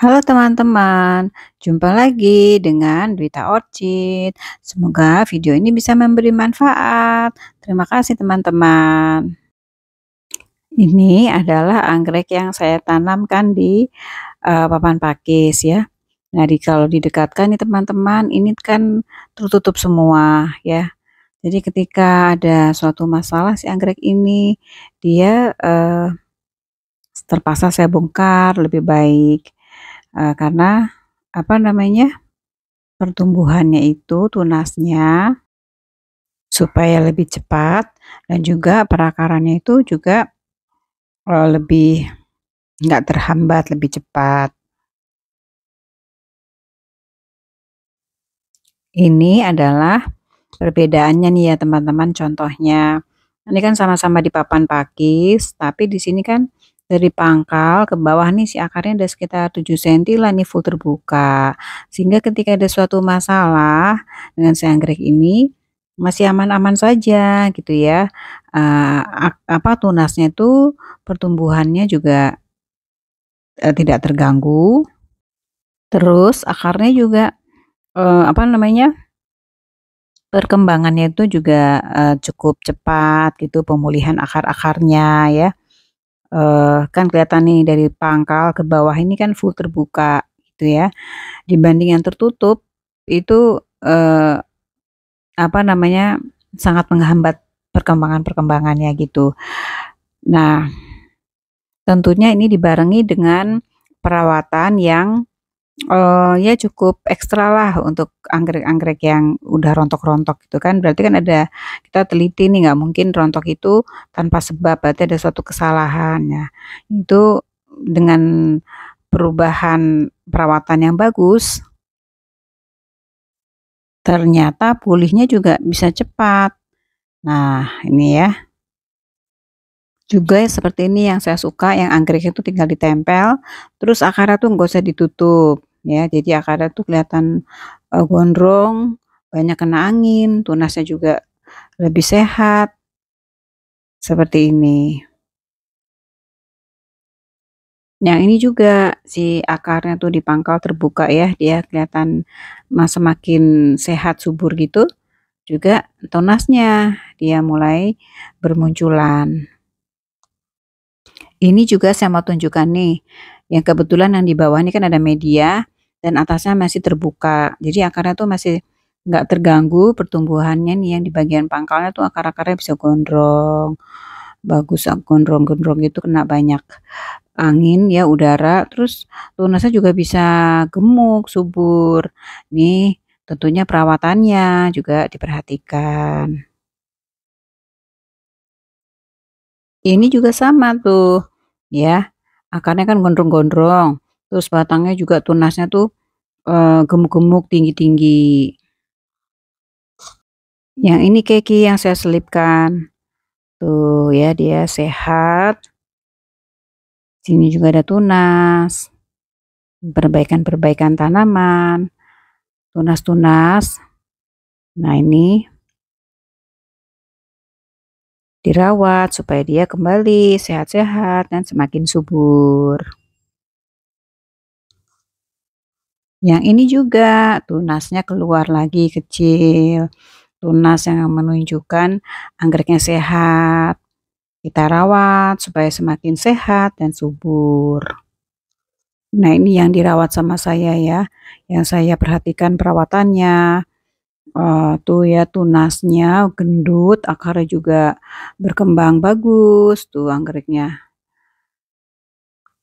Halo teman-teman, jumpa lagi dengan Duita Orchid. Semoga video ini bisa memberi manfaat. Terima kasih teman-teman. Ini adalah anggrek yang saya tanamkan di uh, papan pakis ya. Nah, kalau didekatkan nih teman-teman, ini kan tertutup semua ya. Jadi ketika ada suatu masalah si anggrek ini, dia uh, terpaksa saya bongkar lebih baik Eh, karena apa namanya pertumbuhannya itu tunasnya supaya lebih cepat dan juga perakarannya itu juga uh, lebih nggak terhambat lebih cepat. Ini adalah perbedaannya nih ya teman-teman contohnya. Ini kan sama-sama di papan pakis, tapi di sini kan dari pangkal ke bawah nih si akarnya ada sekitar 7 cm lah nih full terbuka sehingga ketika ada suatu masalah dengan si anggrek ini masih aman-aman saja gitu ya uh, apa tunasnya itu pertumbuhannya juga uh, tidak terganggu terus akarnya juga uh, apa namanya perkembangannya itu juga uh, cukup cepat gitu pemulihan akar-akarnya ya uh, kan kelihatan nih dari pangkal ke bawah ini kan full terbuka gitu ya. Dibanding yang tertutup itu uh, apa namanya sangat menghambat perkembangan-perkembangannya gitu. Nah, tentunya ini dibarengi dengan perawatan yang uh, ya cukup ekstra lah untuk anggrek-anggrek yang udah rontok-rontok gitu kan berarti kan ada kita teliti nih nggak mungkin rontok itu tanpa sebab berarti ada suatu kesalahan ya itu dengan perubahan perawatan yang bagus ternyata pulihnya juga bisa cepat nah ini ya juga seperti ini yang saya suka yang anggrek itu tinggal ditempel terus akarnya tuh nggak usah ditutup ya jadi akarnya tuh kelihatan uh, gondrong banyak kena angin tunasnya juga lebih sehat seperti ini yang ini juga si akarnya tuh di pangkal terbuka ya, dia kelihatan semakin sehat subur gitu. Juga tunasnya dia mulai bermunculan. Ini juga saya mau tunjukkan nih yang kebetulan yang di bawah ini kan ada media dan atasnya masih terbuka. Jadi akarnya tuh masih nggak terganggu pertumbuhannya nih yang di bagian pangkalnya tuh akar-akarnya bisa gondrong. Bagus ah, gondrong-gondrong gitu kena banyak angin ya udara. Terus tunasnya juga bisa gemuk, subur. Nih tentunya perawatannya juga diperhatikan. Ini juga sama tuh ya akarnya kan gondrong-gondrong terus batangnya juga tunasnya tuh eh, gemuk-gemuk tinggi-tinggi yang ini keki yang saya selipkan tuh ya dia sehat sini juga ada tunas perbaikan-perbaikan tanaman tunas-tunas nah ini dirawat supaya dia kembali sehat-sehat dan semakin subur. Yang ini juga tunasnya keluar lagi kecil. Tunas yang menunjukkan anggreknya sehat. Kita rawat supaya semakin sehat dan subur. Nah ini yang dirawat sama saya ya. Yang saya perhatikan perawatannya uh, tuh ya tunasnya gendut, akarnya juga berkembang bagus tuh anggreknya.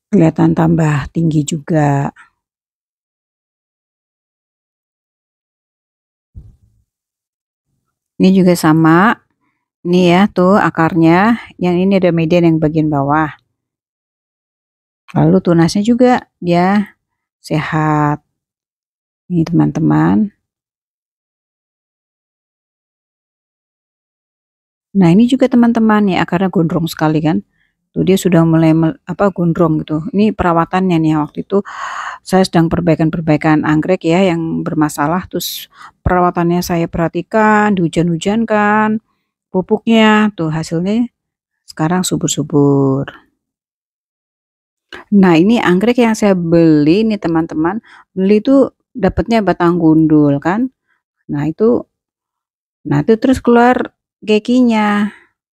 Kelihatan tambah tinggi juga. Ini juga sama, ini ya tuh akarnya, yang ini ada median yang bagian bawah. Lalu tunasnya juga dia sehat. Ini teman-teman. Nah, ini juga teman-teman ya karena gondrong sekali kan. Tuh dia sudah mulai apa gondrong gitu. Ini perawatannya nih waktu itu saya sedang perbaikan-perbaikan anggrek ya yang bermasalah terus perawatannya saya perhatikan, dihujan-hujan kan pupuknya tuh hasilnya sekarang subur-subur. Nah, ini anggrek yang saya beli nih teman-teman. Beli itu dapatnya batang gundul kan. Nah, itu nah itu terus keluar gekinya.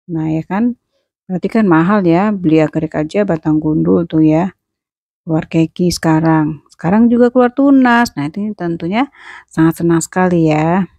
Nah, ya kan? Berarti kan mahal ya, beli agrik aja batang gundul tuh ya. Keluar keki sekarang. Sekarang juga keluar tunas. Nah, ini tentunya sangat senang sekali ya.